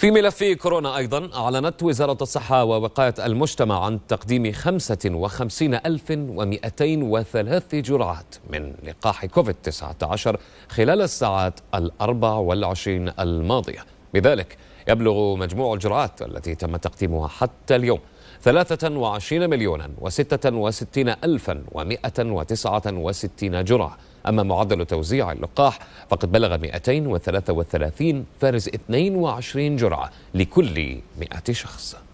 في ملف كورونا أيضا أعلنت وزارة الصحة ووقاية المجتمع عن تقديم 55203 جرعات من لقاح كوفيد-19 خلال الساعات الأربع والعشرين الماضية بذلك يبلغ مجموع الجرعات التي تم تقديمها حتى اليوم 23 مليونا و66 ألفا و169 جرعة أما معدل توزيع اللقاح فقد بلغ 233 فارز 22 جرعة لكل 100 شخص